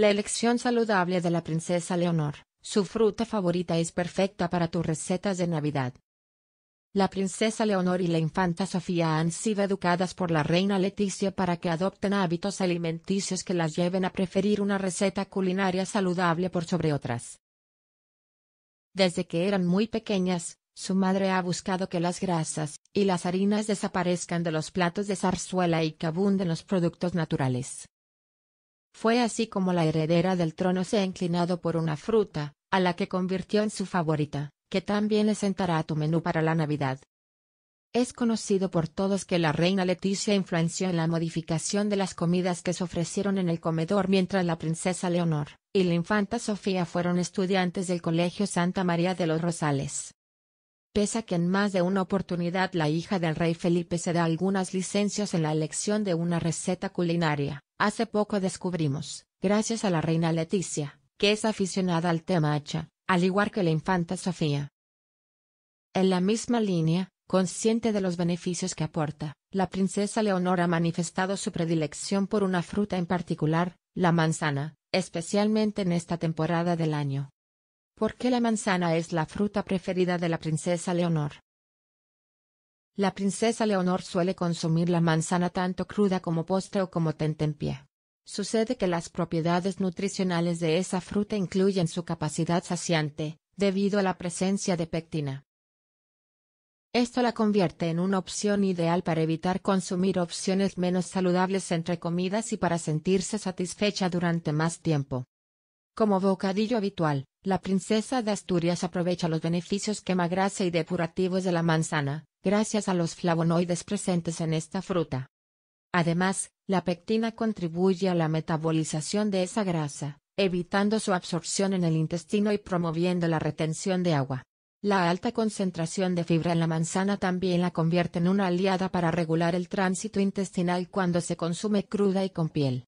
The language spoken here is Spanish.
La elección saludable de la princesa Leonor, su fruta favorita es perfecta para tus recetas de Navidad. La princesa Leonor y la infanta Sofía han sido educadas por la reina Leticia para que adopten hábitos alimenticios que las lleven a preferir una receta culinaria saludable por sobre otras. Desde que eran muy pequeñas, su madre ha buscado que las grasas y las harinas desaparezcan de los platos de zarzuela y que abunden los productos naturales. Fue así como la heredera del trono se ha inclinado por una fruta, a la que convirtió en su favorita, que también le sentará a tu menú para la Navidad. Es conocido por todos que la reina Leticia influenció en la modificación de las comidas que se ofrecieron en el comedor mientras la princesa Leonor y la infanta Sofía fueron estudiantes del Colegio Santa María de los Rosales. Pesa que en más de una oportunidad la hija del rey Felipe se da algunas licencias en la elección de una receta culinaria, Hace poco descubrimos, gracias a la reina Leticia, que es aficionada al tema hacha, al igual que la infanta Sofía. En la misma línea, consciente de los beneficios que aporta, la princesa Leonor ha manifestado su predilección por una fruta en particular, la manzana, especialmente en esta temporada del año. ¿Por qué la manzana es la fruta preferida de la princesa Leonor? La princesa Leonor suele consumir la manzana tanto cruda como postre o como tentempié. Sucede que las propiedades nutricionales de esa fruta incluyen su capacidad saciante, debido a la presencia de pectina. Esto la convierte en una opción ideal para evitar consumir opciones menos saludables entre comidas y para sentirse satisfecha durante más tiempo. Como bocadillo habitual, la princesa de Asturias aprovecha los beneficios quemagrasa y depurativos de la manzana, gracias a los flavonoides presentes en esta fruta. Además, la pectina contribuye a la metabolización de esa grasa, evitando su absorción en el intestino y promoviendo la retención de agua. La alta concentración de fibra en la manzana también la convierte en una aliada para regular el tránsito intestinal cuando se consume cruda y con piel.